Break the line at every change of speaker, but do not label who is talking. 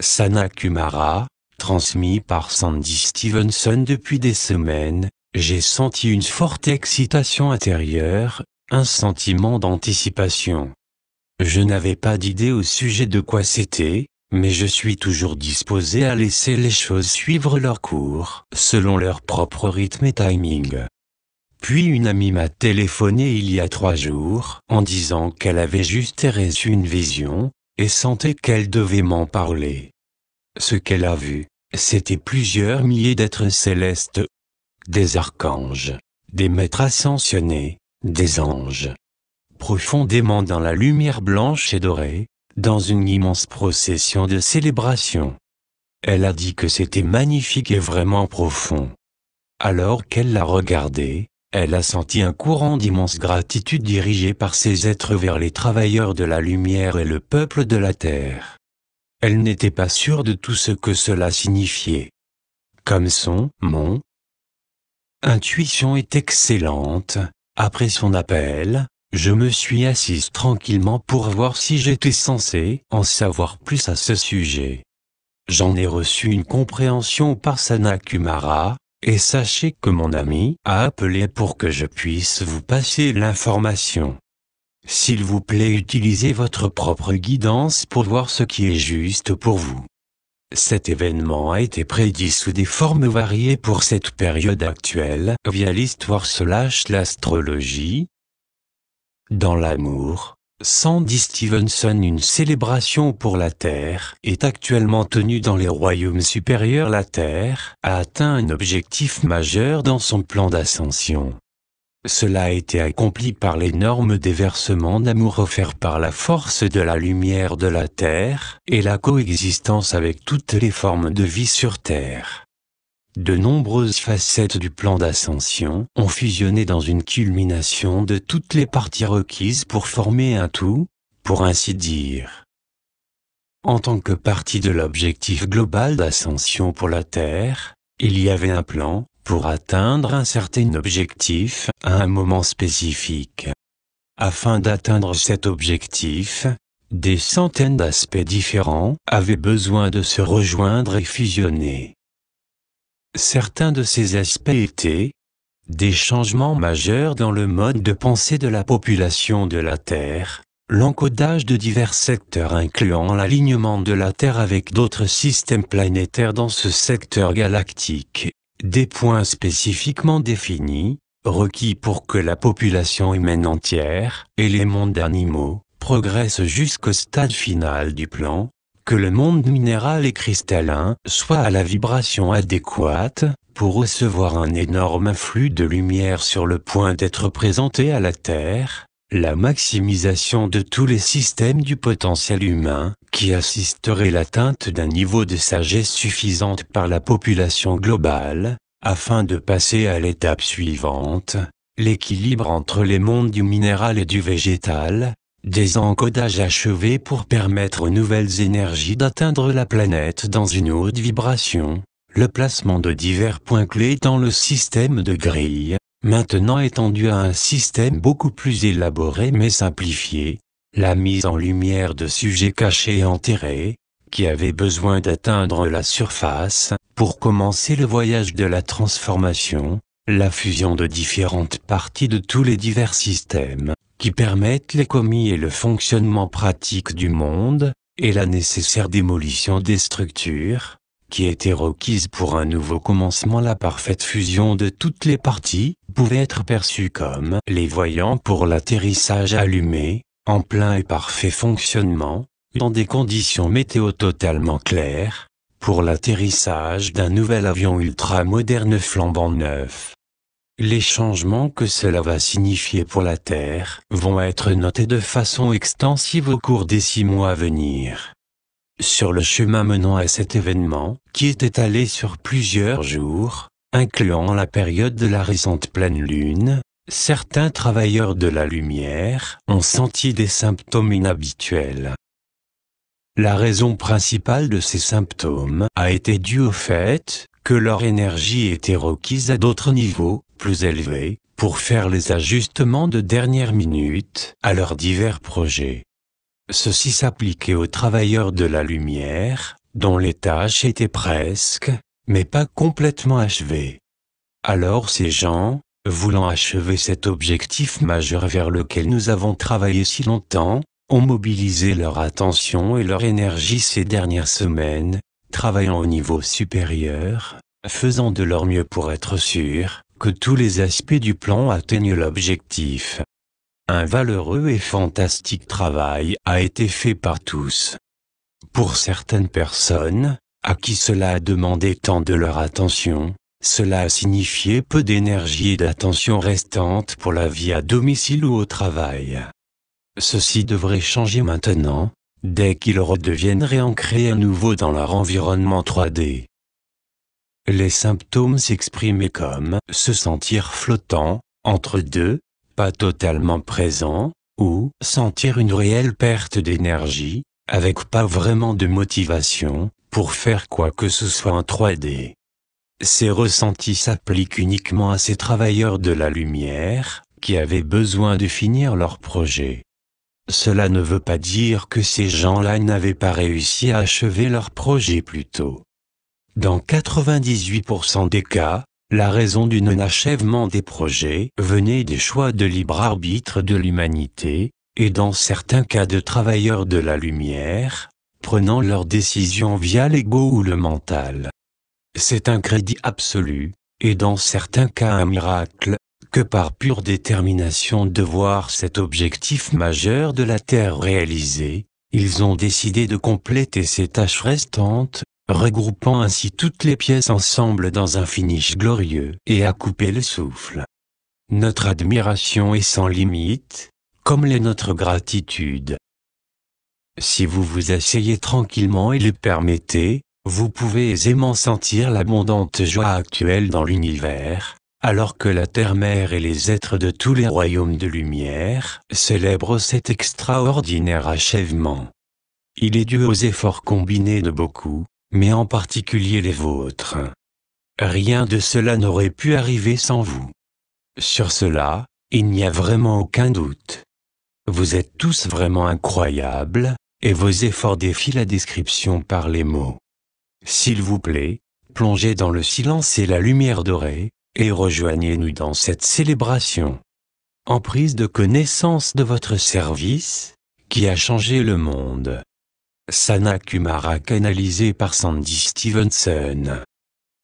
Sana Kumara, transmis par Sandy Stevenson depuis des semaines, j'ai senti une forte excitation intérieure, un sentiment d'anticipation. Je n'avais pas d'idée au sujet de quoi c'était, mais je suis toujours disposé à laisser les choses suivre leur cours, selon leur propre rythme et timing. Puis une amie m'a téléphoné il y a trois jours en disant qu'elle avait juste reçu une vision, et sentait qu'elle devait m'en parler. Ce qu'elle a vu, c'était plusieurs milliers d'êtres célestes, des archanges, des maîtres ascensionnés, des anges. Profondément dans la lumière blanche et dorée, dans une immense procession de célébration. Elle a dit que c'était magnifique et vraiment profond. Alors qu'elle l'a regardé, elle a senti un courant d'immense gratitude dirigé par ces êtres vers les travailleurs de la lumière et le peuple de la terre. Elle n'était pas sûre de tout ce que cela signifiait. Comme son, mon intuition est excellente, après son appel, je me suis assise tranquillement pour voir si j'étais censé en savoir plus à ce sujet. J'en ai reçu une compréhension par Sana et sachez que mon ami a appelé pour que je puisse vous passer l'information. S'il vous plaît, utilisez votre propre guidance pour voir ce qui est juste pour vous. Cet événement a été prédit sous des formes variées pour cette période actuelle via l'histoire slash l'astrologie. Dans l'amour, Sandy Stevenson Une célébration pour la Terre est actuellement tenue dans les royaumes supérieurs. La Terre a atteint un objectif majeur dans son plan d'ascension. Cela a été accompli par l'énorme déversement d'amour offert par la force de la lumière de la Terre et la coexistence avec toutes les formes de vie sur Terre. De nombreuses facettes du plan d'ascension ont fusionné dans une culmination de toutes les parties requises pour former un tout, pour ainsi dire. En tant que partie de l'objectif global d'ascension pour la Terre, il y avait un plan pour atteindre un certain objectif à un moment spécifique. Afin d'atteindre cet objectif, des centaines d'aspects différents avaient besoin de se rejoindre et fusionner. Certains de ces aspects étaient des changements majeurs dans le mode de pensée de la population de la Terre, l'encodage de divers secteurs incluant l'alignement de la Terre avec d'autres systèmes planétaires dans ce secteur galactique, des points spécifiquement définis, requis pour que la population humaine entière et les mondes animaux progressent jusqu'au stade final du plan, que le monde minéral et cristallin soit à la vibration adéquate, pour recevoir un énorme flux de lumière sur le point d'être présenté à la Terre, la maximisation de tous les systèmes du potentiel humain, qui assisterait l'atteinte d'un niveau de sagesse suffisante par la population globale, afin de passer à l'étape suivante, l'équilibre entre les mondes du minéral et du végétal, des encodages achevés pour permettre aux nouvelles énergies d'atteindre la planète dans une haute vibration, le placement de divers points clés dans le système de grille, maintenant étendu à un système beaucoup plus élaboré mais simplifié, la mise en lumière de sujets cachés et enterrés, qui avaient besoin d'atteindre la surface, pour commencer le voyage de la transformation, la fusion de différentes parties de tous les divers systèmes, qui permettent les commis et le fonctionnement pratique du monde, et la nécessaire démolition des structures, qui étaient requises pour un nouveau commencement la parfaite fusion de toutes les parties, pouvait être perçue comme les voyants pour l'atterrissage allumé, en plein et parfait fonctionnement, dans des conditions météo totalement claires, pour l'atterrissage d'un nouvel avion ultramoderne flambant neuf les changements que cela va signifier pour la Terre vont être notés de façon extensive au cours des six mois à venir. Sur le chemin menant à cet événement, qui est étalé sur plusieurs jours, incluant la période de la récente pleine lune, certains travailleurs de la lumière ont senti des symptômes inhabituels. La raison principale de ces symptômes a été due au fait que leur énergie était requise à d'autres niveaux, plus élevés, pour faire les ajustements de dernière minute à leurs divers projets. Ceci s'appliquait aux travailleurs de la lumière, dont les tâches étaient presque, mais pas complètement achevées. Alors ces gens, voulant achever cet objectif majeur vers lequel nous avons travaillé si longtemps, ont mobilisé leur attention et leur énergie ces dernières semaines, travaillant au niveau supérieur, faisant de leur mieux pour être sûrs, que tous les aspects du plan atteignent l'objectif. Un valeureux et fantastique travail a été fait par tous. Pour certaines personnes, à qui cela a demandé tant de leur attention, cela a signifié peu d'énergie et d'attention restante pour la vie à domicile ou au travail. Ceci devrait changer maintenant, dès qu'ils redeviennent réancrés à nouveau dans leur environnement 3D. Les symptômes s'exprimaient comme se sentir flottant, entre deux, pas totalement présent, ou sentir une réelle perte d'énergie, avec pas vraiment de motivation, pour faire quoi que ce soit en 3D. Ces ressentis s'appliquent uniquement à ces travailleurs de la lumière, qui avaient besoin de finir leur projet. Cela ne veut pas dire que ces gens-là n'avaient pas réussi à achever leur projet plus tôt. Dans 98% des cas, la raison du non-achèvement des projets venait des choix de libre arbitre de l'humanité, et dans certains cas de travailleurs de la lumière, prenant leurs décisions via l'ego ou le mental. C'est un crédit absolu, et dans certains cas un miracle, que par pure détermination de voir cet objectif majeur de la Terre réalisé, ils ont décidé de compléter ces tâches restantes, regroupant ainsi toutes les pièces ensemble dans un finish glorieux et à couper le souffle. Notre admiration est sans limite, comme l'est notre gratitude. Si vous vous asseyez tranquillement et le permettez, vous pouvez aisément sentir l'abondante joie actuelle dans l'univers, alors que la Terre-Mère et les êtres de tous les royaumes de lumière célèbrent cet extraordinaire achèvement. Il est dû aux efforts combinés de beaucoup, mais en particulier les vôtres. Rien de cela n'aurait pu arriver sans vous. Sur cela, il n'y a vraiment aucun doute. Vous êtes tous vraiment incroyables, et vos efforts défient la description par les mots. S'il vous plaît, plongez dans le silence et la lumière dorée, et rejoignez-nous dans cette célébration. En prise de connaissance de votre service, qui a changé le monde. Sana Kumara canalisé par Sandy Stevenson.